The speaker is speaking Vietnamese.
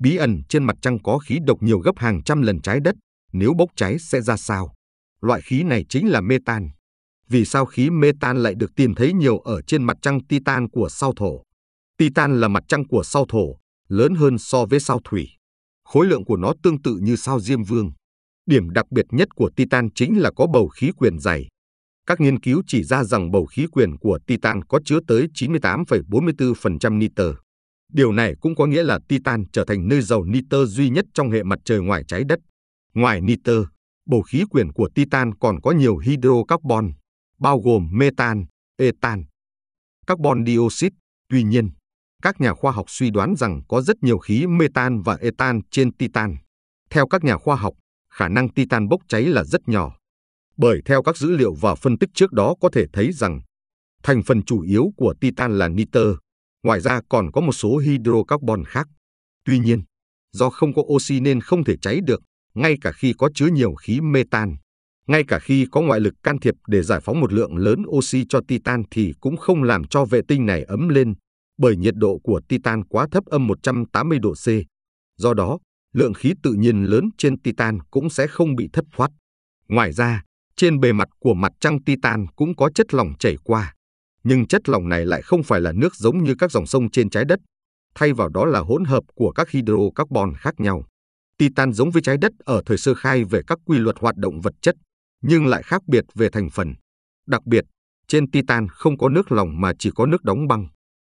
bí ẩn trên mặt trăng có khí độc nhiều gấp hàng trăm lần trái đất, nếu bốc cháy sẽ ra sao? Loại khí này chính là metan. Vì sao khí metan lại được tìm thấy nhiều ở trên mặt trăng Titan của sao thổ? Titan là mặt trăng của sao thổ, lớn hơn so với sao thủy. Khối lượng của nó tương tự như sao Diêm Vương. Điểm đặc biệt nhất của Titan chính là có bầu khí quyển dày. Các nghiên cứu chỉ ra rằng bầu khí quyển của Titan có chứa tới 98,44% nitơ. Điều này cũng có nghĩa là Titan trở thành nơi giàu nitơ duy nhất trong hệ mặt trời ngoài trái đất. Ngoài nitơ, bầu khí quyển của Titan còn có nhiều hydrocarbon, bao gồm metan, etan, carbon dioxide. Tuy nhiên, các nhà khoa học suy đoán rằng có rất nhiều khí metan và etan trên Titan. Theo các nhà khoa học, khả năng Titan bốc cháy là rất nhỏ. Bởi theo các dữ liệu và phân tích trước đó có thể thấy rằng, thành phần chủ yếu của Titan là nitơ, Ngoài ra còn có một số hydrocarbon khác. Tuy nhiên, do không có oxy nên không thể cháy được, ngay cả khi có chứa nhiều khí metan. Ngay cả khi có ngoại lực can thiệp để giải phóng một lượng lớn oxy cho titan thì cũng không làm cho vệ tinh này ấm lên, bởi nhiệt độ của titan quá thấp âm 180 độ C. Do đó, lượng khí tự nhiên lớn trên titan cũng sẽ không bị thất thoát. Ngoài ra, trên bề mặt của mặt trăng titan cũng có chất lỏng chảy qua nhưng chất lỏng này lại không phải là nước giống như các dòng sông trên trái đất, thay vào đó là hỗn hợp của các hydrocarbon khác nhau. Titan giống với trái đất ở thời sơ khai về các quy luật hoạt động vật chất, nhưng lại khác biệt về thành phần. Đặc biệt, trên Titan không có nước lỏng mà chỉ có nước đóng băng.